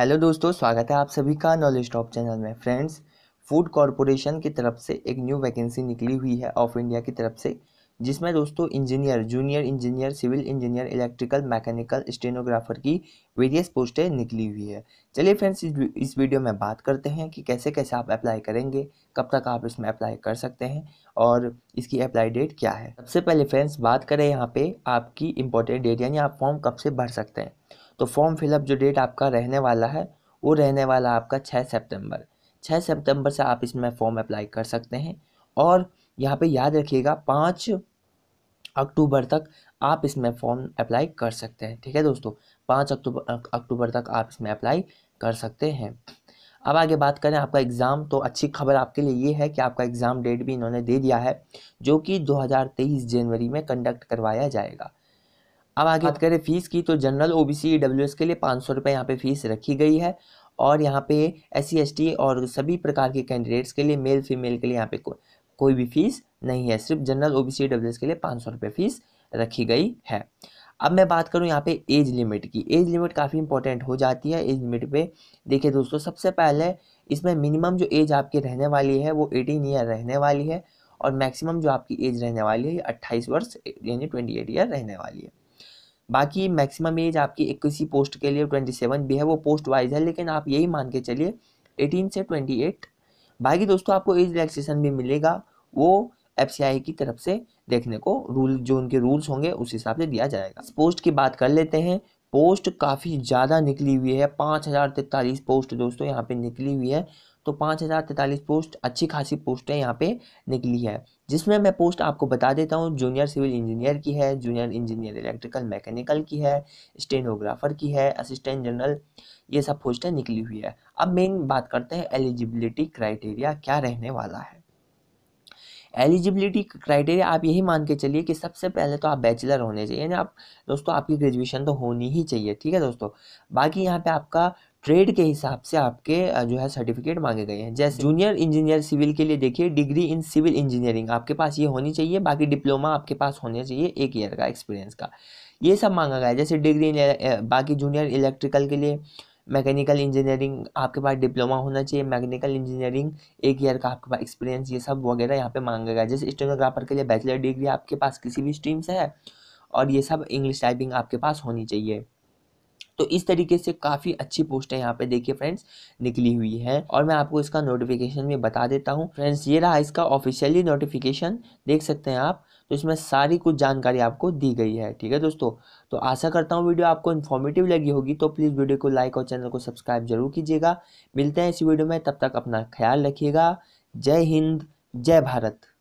Hello दोस्तों स्वागत है आप सभी का नॉलेज टॉप चैनल में फ्रेंड्स फूड कॉरपोरेशन की तरफ से एक न्यू वैकेंसी निकली हुई है ऑफ इंडिया की तरफ से जिसमें दोस्तों engineer junior engineer civil engineer electrical mechanical stenographer की वेरियस पोस्टें निकली हुई है चलिए फ्रेंड्स इस वीडियो में बात करते हैं कि कैसे कैसे आप अप्लाई करेंगे कब तक आप इसमें अप्लाई कर सकते हैं और इसकी अप्लाई डेट क्या है सबसे पहले फ्रेंड्स बात करें यहाँ पर आपकी इम्पोर्टेंट डेट यानी आप फॉर्म कब से भर सकते हैं तो फॉर्म फिलअप जो डेट आपका रहने वाला है वो रहने वाला आपका छः सेप्टेम्बर छः सेप्टेम्बर से आप इसमें फॉर्म अप्लाई कर सकते हैं और यहाँ पे याद रखिएगा पाँच अक्टूबर तक आप इसमें फॉर्म अप्लाई कर सकते हैं ठीक है दोस्तों पाँच अक्टूबर अक्टूबर तक आप इसमें अप्लाई कर सकते हैं अब आगे बात करें आपका एग्ज़ाम तो अच्छी खबर आपके लिए ये है कि आपका एग्ज़ाम डेट भी इन्होंने दे दिया है जो कि 2023 जनवरी में कंडक्ट करवाया जाएगा अब आगे हाँ। बात करें फ़ीस की तो general O B C W S के लिए पाँच सौ रुपये यहाँ पर फ़ीस रखी गई है और यहाँ पे एस सी और सभी प्रकार के कैंडिडेट्स के लिए मेल फीमेल के लिए यहाँ पे को, कोई भी फ़ीस नहीं है सिर्फ general O B C W S के लिए पाँच सौ रुपये फ़ीस रखी गई है अब मैं बात करूँ यहाँ पे एज लिमिट की एज लिमिट काफ़ी इंपॉर्टेंट हो जाती है एज लिमिट पे देखिए दोस्तों सबसे पहले इसमें मिनिमम जो एज आपकी रहने वाली है वो एटीन ईयर रहने वाली है और मैक्सिमम जो आपकी एज रहने वाली है ये अट्ठाईस वर्ष यानी ट्वेंटी एट ईयर रहने वाली है बाकी मैक्सिमम एज आपकी एक पोस्ट के लिए ट्वेंटी सेवन भी है वो पोस्ट वाइज है लेकिन आप यही मान के चलिए एटीन से ट्वेंटी एट बाकी दोस्तों आपको एज रिलैक्सेशन भी मिलेगा वो एफ की तरफ से देखने को रूल जो उनके रूल्स होंगे उस हिसाब से दिया जाएगा पोस्ट की बात कर लेते हैं पोस्ट काफ़ी ज़्यादा निकली हुई है पाँच हज़ार तैतालीस पोस्ट दोस्तों यहाँ पे निकली हुई है तो पाँच हज़ार तैंतालीस पोस्ट अच्छी खासी पोस्टें यहाँ पे निकली है जिसमें मैं पोस्ट आपको बता देता हूँ जूनियर सिविल इंजीनियर की है जूनियर इंजीनियर इलेक्ट्रिकल मैकेनिकल की है स्टेनोग्राफर की है असिस्टेंट जनरल ये सब पोस्टें निकली हुई है अब मेन बात करते हैं एलिजिबिलिटी क्राइटेरिया क्या रहने वाला है एलिजिबिलिटी क्राइटेरिया आप यही मान के चलिए कि सबसे पहले तो आप बैचलर होने चाहिए यानी आप दोस्तों आपकी ग्रेजुएशन तो होनी ही चाहिए ठीक है दोस्तों बाकी यहाँ पे आपका ट्रेड के हिसाब से आपके जो है सर्टिफिकेट मांगे गए हैं जैसे जूनियर इंजीनियर सिविल के लिए देखिए डिग्री इन सिविल इंजीनियरिंग आपके पास ये होनी चाहिए बाकी डिप्लोमा आपके पास होना चाहिए एक ईयर का एक्सपीरियंस का ये सब मांगा गया है जैसे डिग्री बाकी जूनियर इलेक्ट्रिकल के लिए मैकेनिकल इंजीनियरिंग आपके पास डिप्लोमा होना चाहिए मैकेनिकल इंजीनियरिंग एक ईयर का आपके पास एक्सपीरियंस ये सब वगैरह यहाँ पे मांगा गया जैसे स्टेनोग्राफर के लिए बैचलर डिग्री आपके पास किसी भी स्ट्रीम से है और ये सब इंग्लिश टाइपिंग आपके पास होनी चाहिए तो इस तरीके से काफ़ी अच्छी पोस्टें यहाँ पे देखिए फ्रेंड्स निकली हुई है और मैं आपको इसका नोटिफिकेशन भी बता देता हूँ फ्रेंड्स ये रहा इसका ऑफिशियली नोटिफिकेशन देख सकते हैं आप तो इसमें सारी कुछ जानकारी आपको दी गई है ठीक है दोस्तों तो आशा करता हूँ वीडियो आपको इन्फॉर्मेटिव लगी होगी तो प्लीज़ वीडियो को लाइक और चैनल को सब्सक्राइब जरूर कीजिएगा मिलते हैं इस वीडियो में तब तक अपना ख्याल रखिएगा जय हिंद जय भारत